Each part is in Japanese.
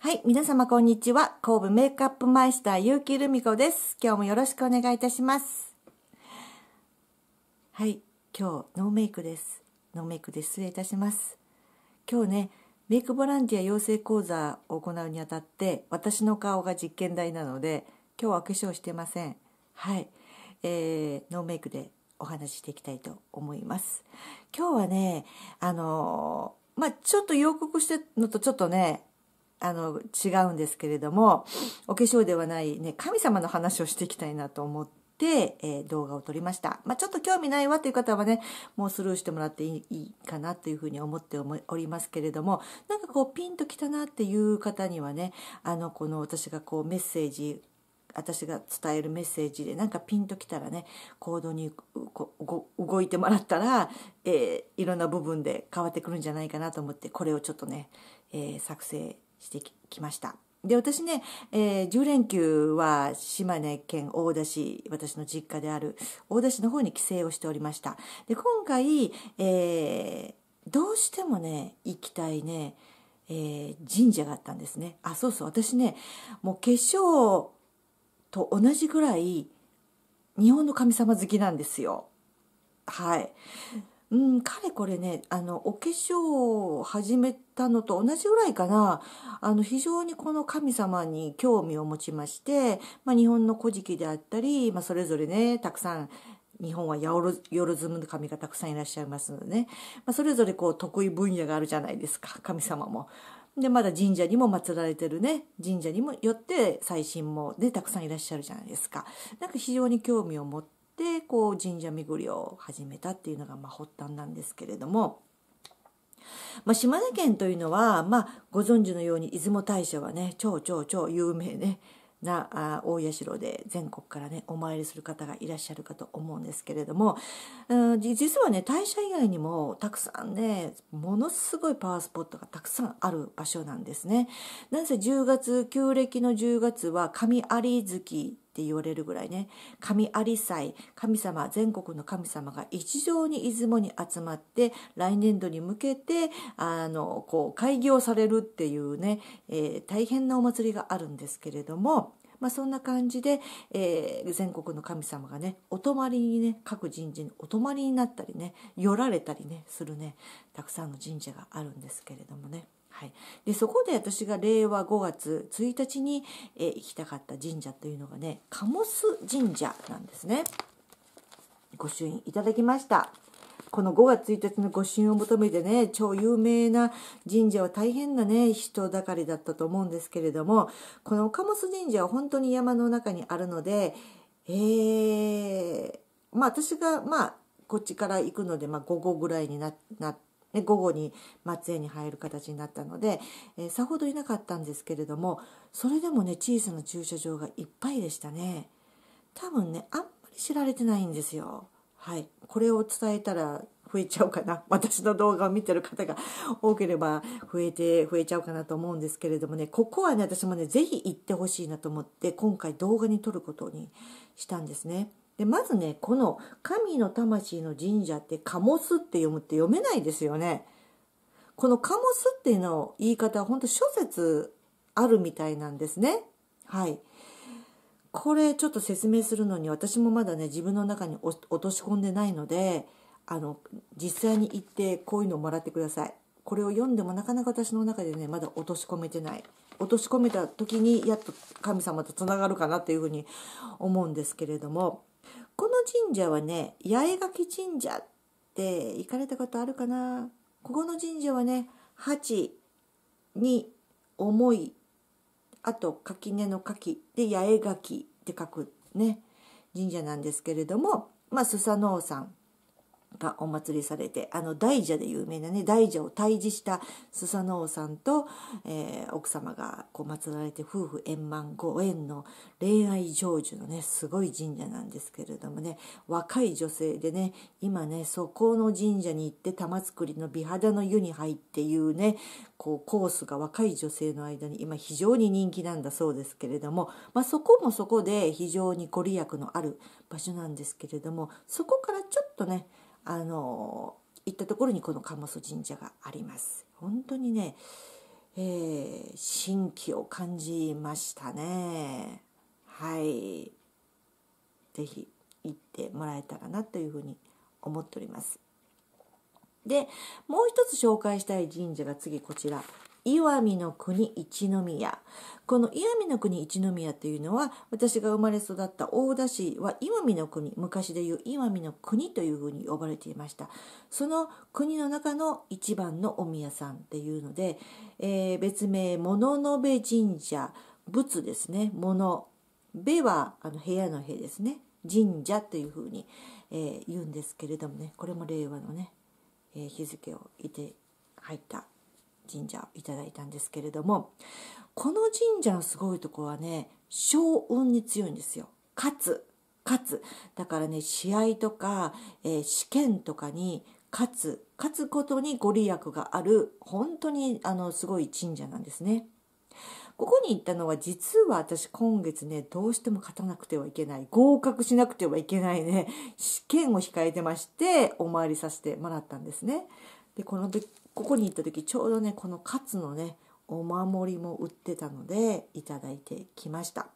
はい、皆様こんにちは。神戸メイクアップマイスター、うきるみこです。今日もよろしくお願いいたします。はい、今日ノーメイクです。ノーメイクで失礼いたします。今日ね、メイクボランティア養成講座を行うにあたって、私の顔が実験台なので、今日は化粧してません。はい、えー、ノーメイクでお話ししていきたいと思います。今日はね、あのー、まあ、ちょっと予告してのとちょっとね、あの、違うんですけれども、お化粧ではないね、神様の話をしていきたいなと思って、えー、動画を撮りました。まあ、ちょっと興味ないわという方はね、もうスルーしてもらっていいかなというふうに思っておりますけれども、なんかこう、ピンときたなっていう方にはね、あの、この私がこう、メッセージ、私が伝えるメッセージでなんかピンときたらね行動に動いてもらったら、えー、いろんな部分で変わってくるんじゃないかなと思ってこれをちょっとね、えー、作成してきました。で私ね、えー、10連休は島根県大田市私の実家である大田市の方に帰省をしておりましたで今回、えー、どうしてもね行きたいね、えー、神社があったんですねあそうそう私ねもう化粧と同じぐらい日本の神様好きなんですよはいうん、彼これね、あの、お化粧を始めたのと同じぐらいかな、あの、非常にこの神様に興味を持ちまして、まあ、日本の古事記であったり、まあ、それぞれね、たくさん、日本は八ズムの神がたくさんいらっしゃいますのでね、まあ、それぞれこう、得意分野があるじゃないですか、神様も。で、まだ神社にも祀られてるね、神社にもよって、最新もねたくさんいらっしゃるじゃないですか。なんか非常に興味を持って、でこう神社巡りを始めたっていうのがま発端なんですけれども。まあ、島根県というのは、まあ、ご存知のように出雲大社はね超超超有名ねなあ大社で全国からねお参りする方がいらっしゃるかと思うんですけれども、うん、実はね大社以外にもたくさんねものすごいパワースポットがたくさんある場所なんですね。なせ10月旧暦の10月は神有月って言われるぐらいね神ありさい神様全国の神様が一堂に出雲に集まって来年度に向けてあのこう開業されるっていうね、えー、大変なお祭りがあるんですけれども。まあ、そんな感じで、えー、全国の神様がねお泊まりにね各神社にお泊まりになったりね寄られたりねするねたくさんの神社があるんですけれどもね。はい、でそこで私が令和5月1日に、えー、行きたかった神社というのがね鴨須神社なんですねご朱印いただきましたこの5月1日の御朱印を求めてね超有名な神社は大変なね人だかりだったと思うんですけれどもこの鴨須神社は本当に山の中にあるのでえー、まあ私がまあこっちから行くので、まあ、午後ぐらいになってで午後に松江に入る形になったので、えー、さほどいなかったんですけれどもそれでもね小さな駐車場がいっぱいでしたね多分ねあんまり知られてないんですよはいこれを伝えたら増えちゃうかな 私の動画を見てる方が多ければ増えて増えちゃうかなと思うんですけれどもねここはね私もね是非行ってほしいなと思って今回動画に撮ることにしたんですね。でまずねこの「神の魂の神社」って「カモス」って読むって読めないですよね。この「カモス」っていうの言い方は本当諸説あるみたいなんですね。はいこれちょっと説明するのに私もまだね自分の中に落とし込んでないのであの実際に行ってこういうのをもらってください。これを読んでもなかなか私の中でねまだ落とし込めてない落とし込めた時にやっと神様とつながるかなっていうふうに思うんですけれども神社はね、八重垣神社って行かれたことあるかなここの神社はね、八に重い、あと垣根の垣で八重垣って書くね、神社なんですけれども、まあ、スサノオさんがお祭りされてあの大蛇で有名なね大蛇を退治したスサノオさんと、えー、奥様がこう祀られて夫婦円満ご縁の恋愛成就のねすごい神社なんですけれどもね若い女性でね今ねそこの神社に行って玉造りの美肌の湯に入っていうねこうコースが若い女性の間に今非常に人気なんだそうですけれども、まあ、そこもそこで非常にご利益のある場所なんですけれどもそこからちょっとねあの行ったところにこの鴨祖神社があります本当にね、えー、神気を感じましたねはい是非行ってもらえたらなというふうに思っておりますでもう一つ紹介したい神社が次こちら石見の国一宮この石見の国一宮というのは私が生まれ育った大田市は石見の国昔でいう石見の国というふうに呼ばれていましたその国の中の一番のお宮さんっていうので、えー、別名物の部神社仏ですね物部はあの部屋の部ですね神社というふうに、えー、言うんですけれどもねこれも令和のね、えー、日付をいて入った神社いただいたんですけれどもこの神社のすごいとこはね勝運に強いんですよかつ勝つだからね試合とか、えー、試験とかに勝つ勝つことにご利益がある本当にあのすごい神社なんですねここに行ったのは実は私今月ねどうしても勝たなくてはいけない合格しなくてはいけないね試験を控えてましてお参りさせてもらったんですねでこのここに行った時ちょうどねこのカツのねお守りも売ってたのでいただいてきました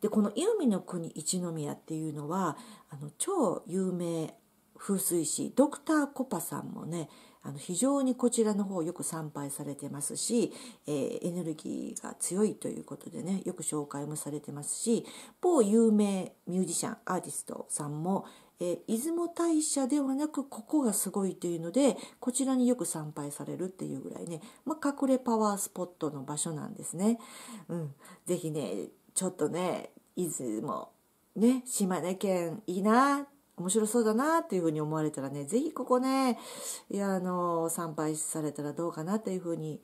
でこの「イの国一宮」っていうのはあの超有名風水師ドクター・コパさんもねあの非常にこちらの方よく参拝されてますし、えー、エネルギーが強いということでねよく紹介もされてますし某有名ミュージシャンアーティストさんも、えー、出雲大社ではなくここがすごいというのでこちらによく参拝されるっていうぐらいね、まあ、隠れパワースポットの場所なんですね。うん、ぜひねちょっとね出雲ね島根県いいな面白そうだなっていうふうに思われたらね是非ここねいやあの参拝されたらどうかなというふうに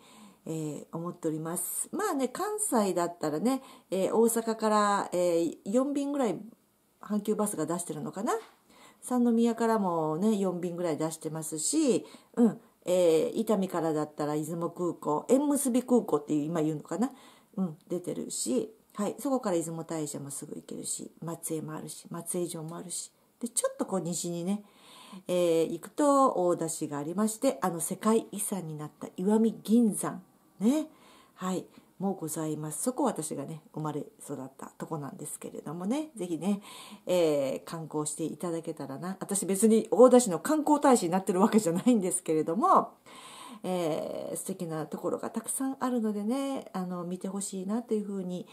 えー、思っております。まあね、関西だったらね、えー、大阪から、えー、4便ぐらい阪急バスが出してるのかな三宮からもね4便ぐらい出してますし、うんえー、伊丹からだったら出雲空港縁結び空港っていう今言うのかな、うん、出てるし、はい、そこから出雲大社もすぐ行けるし松江もあるし松江城もあるしでちょっとこう西にね、えー、行くと大田市がありましてあの世界遺産になった石見銀山ねはいもございますそこ私がね生まれ育ったとこなんですけれどもね是非ね、えー、観光していただけたらな私別に大田市の観光大使になってるわけじゃないんですけれども、えー、素敵なところがたくさんあるのでねあの見てほしいなというふうに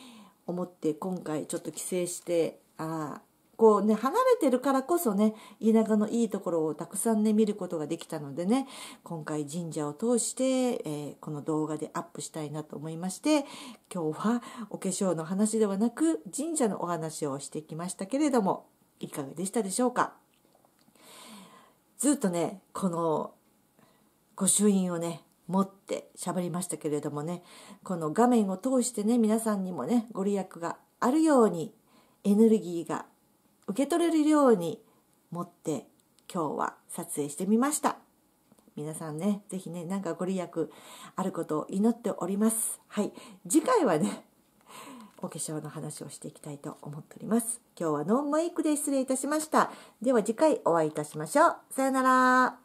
思って今回ちょっと帰省してああこうね、離れてるからこそね、田舎のいいところをたくさんね、見ることができたのでね、今回神社を通して、えー、この動画でアップしたいなと思いまして、今日はお化粧の話ではなく、神社のお話をしてきましたけれども、いかがでしたでしょうかずっとね、この御朱印をね、持って喋りましたけれどもね、この画面を通してね、皆さんにもね、ご利益があるようにエネルギーが受け取れるように持って今日は撮影してみました皆さんね是非ね何かご利益あることを祈っておりますはい次回はねお化粧の話をしていきたいと思っております今日はノンメイクで失礼いたしましたでは次回お会いいたしましょうさようなら